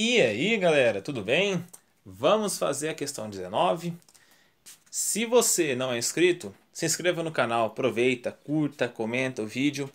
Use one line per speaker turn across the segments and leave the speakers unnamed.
E aí galera, tudo bem? Vamos fazer a questão 19. Se você não é inscrito, se inscreva no canal, aproveita, curta, comenta o vídeo.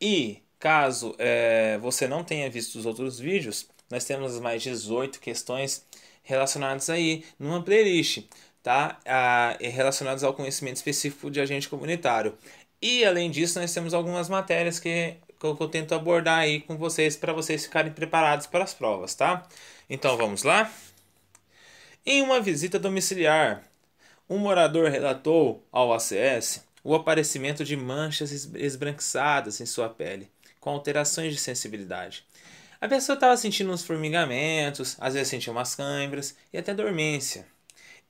E caso é, você não tenha visto os outros vídeos, nós temos mais 18 questões relacionadas aí numa playlist, tá? Ah, relacionadas ao conhecimento específico de agente comunitário. E além disso, nós temos algumas matérias que que eu tento abordar aí com vocês para vocês ficarem preparados para as provas, tá? Então vamos lá? Em uma visita domiciliar, um morador relatou ao ACS o aparecimento de manchas esbranquiçadas em sua pele, com alterações de sensibilidade. A pessoa estava sentindo uns formigamentos, às vezes sentia umas câimbras e até dormência.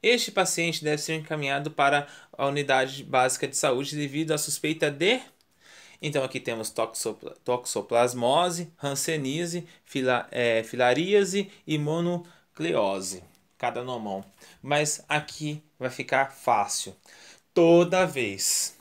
Este paciente deve ser encaminhado para a unidade básica de saúde devido à suspeita de então aqui temos toxoplasmose, hansenise, fila, é, filaríase e monocleose, cada nomão. Mas aqui vai ficar fácil. Toda vez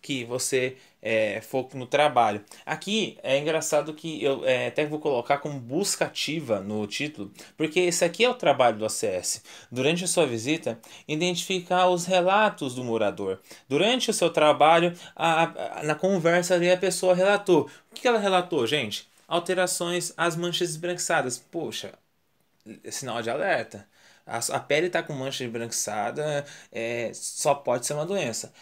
que você é, for no trabalho. Aqui é engraçado que eu é, até vou colocar como busca ativa no título, porque esse aqui é o trabalho do ACS. Durante a sua visita, identificar os relatos do morador. Durante o seu trabalho, a, a, na conversa ali a pessoa relatou. O que ela relatou, gente? Alterações às manchas esbranquiçadas. Poxa, é sinal de alerta. A, a pele está com mancha esbranquiçada, é, só pode ser uma doença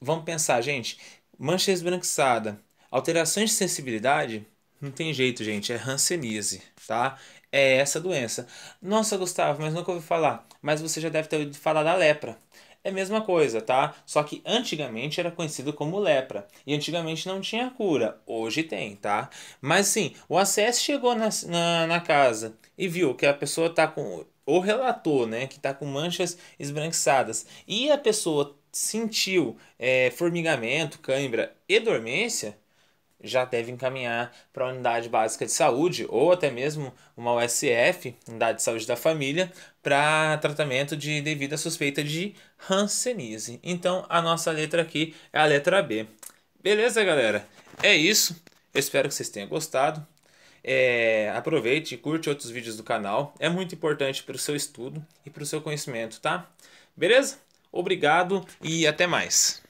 vamos pensar, gente, mancha esbranquiçada, alterações de sensibilidade, não tem jeito, gente, é Hanseníase, tá? É essa doença. Nossa, Gustavo, mas nunca ouvi falar. Mas você já deve ter ouvido falar da lepra. É a mesma coisa, tá? Só que antigamente era conhecido como lepra. E antigamente não tinha cura. Hoje tem, tá? Mas sim, o ACS chegou na, na, na casa e viu que a pessoa tá com. Ou relatou, né? Que tá com manchas esbranquiçadas. E a pessoa sentiu é, formigamento, cãibra e dormência, já deve encaminhar para a unidade básica de saúde ou até mesmo uma USF, unidade de saúde da família, para tratamento de devida suspeita de Hanseníase. Então a nossa letra aqui é a letra B. Beleza, galera? É isso. espero que vocês tenham gostado. É, aproveite e curte outros vídeos do canal. É muito importante para o seu estudo e para o seu conhecimento, tá? Beleza? Obrigado e até mais.